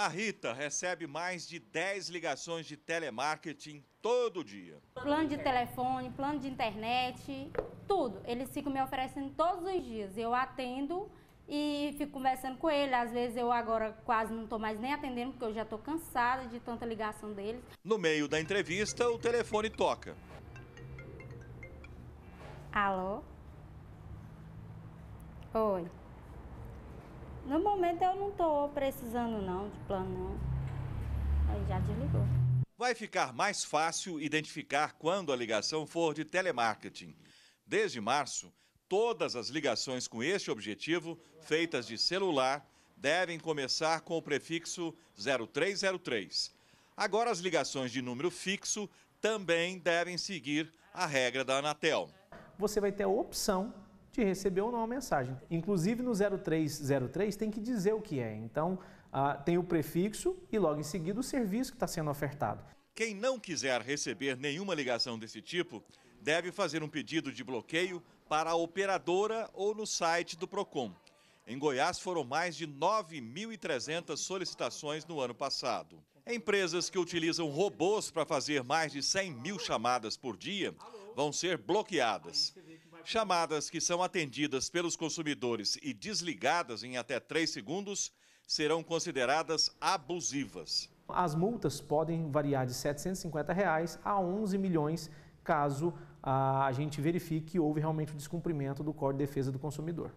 A Rita recebe mais de 10 ligações de telemarketing todo dia. Plano de telefone, plano de internet, tudo. Eles ficam me oferecendo todos os dias. Eu atendo e fico conversando com ele. Às vezes eu agora quase não estou mais nem atendendo porque eu já estou cansada de tanta ligação deles. No meio da entrevista, o telefone toca. Alô? Oi. No momento eu não estou precisando não de plano não. Aí já desligou. Vai ficar mais fácil identificar quando a ligação for de telemarketing. Desde março, todas as ligações com este objetivo, feitas de celular, devem começar com o prefixo 0303. Agora, as ligações de número fixo também devem seguir a regra da Anatel. Você vai ter a opção de receber ou não a mensagem. Inclusive no 0303 tem que dizer o que é. Então ah, tem o prefixo e logo em seguida o serviço que está sendo ofertado. Quem não quiser receber nenhuma ligação desse tipo deve fazer um pedido de bloqueio para a operadora ou no site do PROCON. Em Goiás foram mais de 9.300 solicitações no ano passado. Empresas que utilizam robôs para fazer mais de 100 mil chamadas por dia vão ser bloqueadas. Chamadas que são atendidas pelos consumidores e desligadas em até 3 segundos serão consideradas abusivas. As multas podem variar de R$ 750 reais a 11 milhões caso ah, a gente verifique que houve realmente o descumprimento do Código de Defesa do Consumidor.